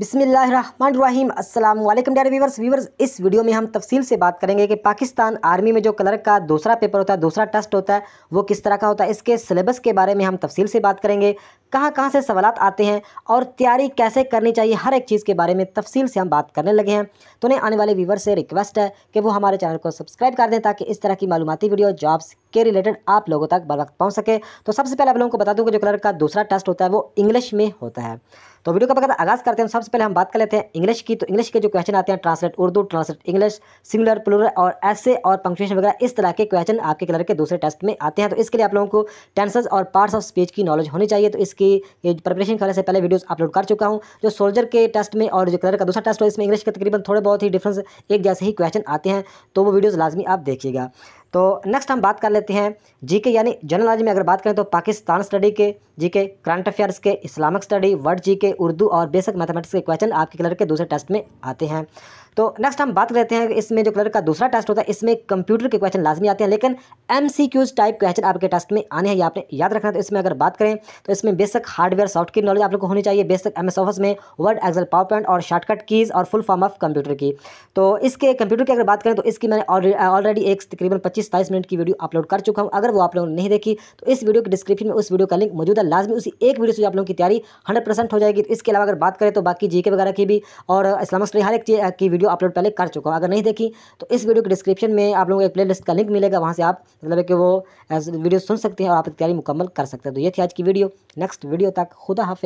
बिसमीम अल्लाम dear viewers viewers इस वीडियो में हम तफसील से बात करेंगे कि पाकिस्तान आर्मी में जो क्लर्क का दूसरा पेपर होता है दूसरा टेस्ट होता है वो किस तरह का होता है इसके सिलेबस के बारे में हम तफसील से बात करेंगे कहाँ कहाँ से सवाल आते हैं और तैयारी कैसे करनी चाहिए हर एक चीज़ के बारे में तफसील से हम बात करने लगे हैं तो उन्हें आने वाले वीवर से रिक्वेस्ट है कि वो हमारे चैनल को सब्सक्राइब कर दें ताकि इस तरह की मालूमती वीडियो जॉब्स के रिलेटेड आप लोगों तक बर वक्त पहुँच सके तो सबसे पहले आप लोगों को बता दूँ कि जो कलर का दूसरा टेस्ट होता है वो इंग्लिश में होता है तो वीडियो का बगैर आगाज़ करते हैं सबसे पहले हम बात कर लेते हैं इंग्लिश की तो इंग्लिश के जो क्वेश्चन आते हैं translate Urdu translate English singular plural और ऐसे और पंक्चुएशन वगैरह इस तरह के क्वेश्चन आपके कलर के दूसरे टेस्ट में आते हैं तो इसके लिए आप लोगों को टेंसेज और पार्ट्स ऑफ स्पीच की नॉलेज होनी चाहिए तो इसकी प्रिपरेशन करने से पहले वीडियोज़ अपलोड कर चुका हूँ जो सोल्जर के टेस्ट में और जो कलर का दूसरा टेस्ट हो इसमें इंग्लिश के तकरीबन थोड़े बहुत ही डिफरेंस एक जैसे ही क्वेश्चन आते हैं तो वो वीडियोज़ लाजमी आप देखिएगा तो नेक्स्ट हम बात कर लेते हैं जीके यानी जनरल नॉलेज में अगर बात करें तो पाकिस्तान स्टडी के जीके करंट अफेयर्स के Islamic study word GK Urdu और बेसिक मैथमेटिक्स के क्वेश्चन आपके क्लर के दूसरे टेस्ट में आते हैं तो नेक्स्ट हम बात करते हैं इसमें जो क्लर का दूसरा टेस्ट होता है इसमें कंप्यूटर के क्वेश्चन लाजमी आते हैं लेकिन एम टाइप क्वेश्चन आपके टेस्ट में आने हैं या आपने याद रखना तो इसमें अगर बात करें तो इसमें बेसिक हार्डवेयर सॉफ्ट की नॉलेज आप लोग को होनी चाहिए बेसिक एम ऑफिस में वर्ड एक्सल पावर पॉइंट और शॉर्टकट कीज़ और फुल फॉर्म ऑफ कंप्यूटर की तो इसके कंप्यूटर की अगर बात करें तो इसकी मैंने ऑलरेडी एक तकरीबन पच्चीस सताईस मिनट की वीडियो अपलोड कर चुका हूँ अगर वो आप लोगों ने नहीं देखी तो इस वीडियो के डिस्क्रिप्शन में उस वीडियो का लिंक मौजूद है लाजमी उसी एक वीडियो से आप लोगों की तैयारी हंड्रेड हो जाएगी इसके अलावा अगर बात करें तो बाकी जी वगैरह की भी और इस्लामिक स्टडी हर एक चीज़ की वीडियो अपलोड पहले कर चुका हूँ अगर नहीं देखी तो इस वीडियो के डिस्क्रिप्शन में आप लोगों को एक प्ले का लिंक मिलेगा वहाँ से आप मतलब कि वो वीडियो सुन सकते हैं और आप तैयारी मुकम्मल कर सकते हैं तो ये थी आज की वीडियो नेक्स्ट वीडियो तक खुदा हाफि